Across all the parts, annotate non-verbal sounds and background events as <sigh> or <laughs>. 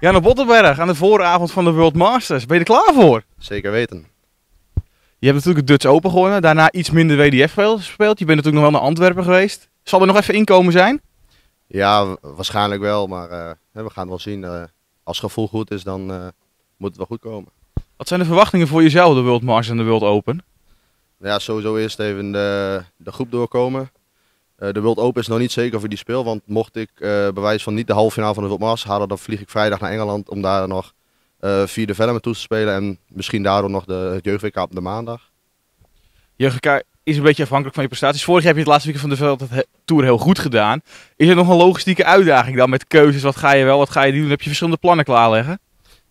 Janne Bottenberg aan de vooravond van de World Masters. Ben je er klaar voor? Zeker weten. Je hebt natuurlijk het Dutch Open gewonnen, daarna iets minder WDF gespeeld. Je bent natuurlijk nog wel naar Antwerpen geweest. Zal er nog even inkomen zijn? Ja, waarschijnlijk wel, maar eh, we gaan wel zien. Eh, als het gevoel goed is, dan eh, moet het wel goed komen. Wat zijn de verwachtingen voor jezelf, de World Masters en de World Open? Ja, sowieso eerst even de, de groep doorkomen. Eh, de World Open is nog niet zeker of ik die speel. Want mocht ik uh, bewijs van niet de halve finale van de World Masters halen, dan vlieg ik vrijdag naar Engeland om daar nog uh, eh, via de Vellen toe te spelen. En misschien daardoor nog de, het op de maandag. Jeugd is een beetje afhankelijk van je prestaties. Vorig jaar heb je het laatste weekend van de Veld Tour heel goed gedaan. Is er nog een logistieke uitdaging dan met keuzes? Wat ga je wel, wat ga je doen? Heb je verschillende plannen klaarleggen?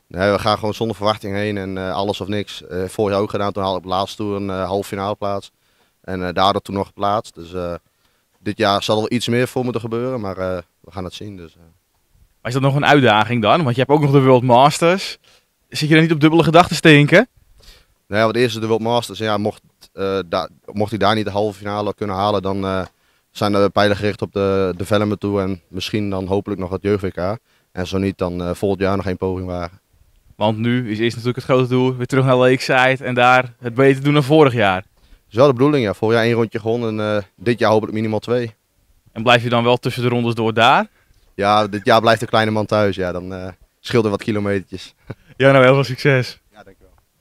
Nee, we gaan gewoon zonder verwachting heen en alles of niks. vorig jaar ook gedaan, toen haalde ik op laatste toer een halve finale plaats. En daardoor toen nog geplaatst. Dus dit jaar zal er iets meer voor moeten gebeuren, maar eh, we gaan het zien. Dus, eh. Is dat nog een uitdaging dan? Want je hebt ook nog de World Masters. Zit je er niet op dubbele gedachten stinken? Nee, nou want wat eerst de World Masters. Ja, mocht, eh, mocht hij daar niet de halve finale kunnen halen, dan zijn de pijlen gericht op de development toe en misschien dan hopelijk nog het jeugd-WK. En zo niet, dan volgend jaar nog geen poging wagen. Want nu is eerst natuurlijk het grote doel weer terug naar Lakeside en daar het beter doen dan vorig jaar is wel de bedoeling, ja. Vorig jaar één rondje gewonnen en eh, dit jaar hopelijk minimaal twee. En blijf je dan wel tussen de rondes door daar? Ja, dit jaar blijft de kleine man thuis. Ja, dan uh, scheelt er wat kilometertjes. <laughs> Ja, nou heel veel succes.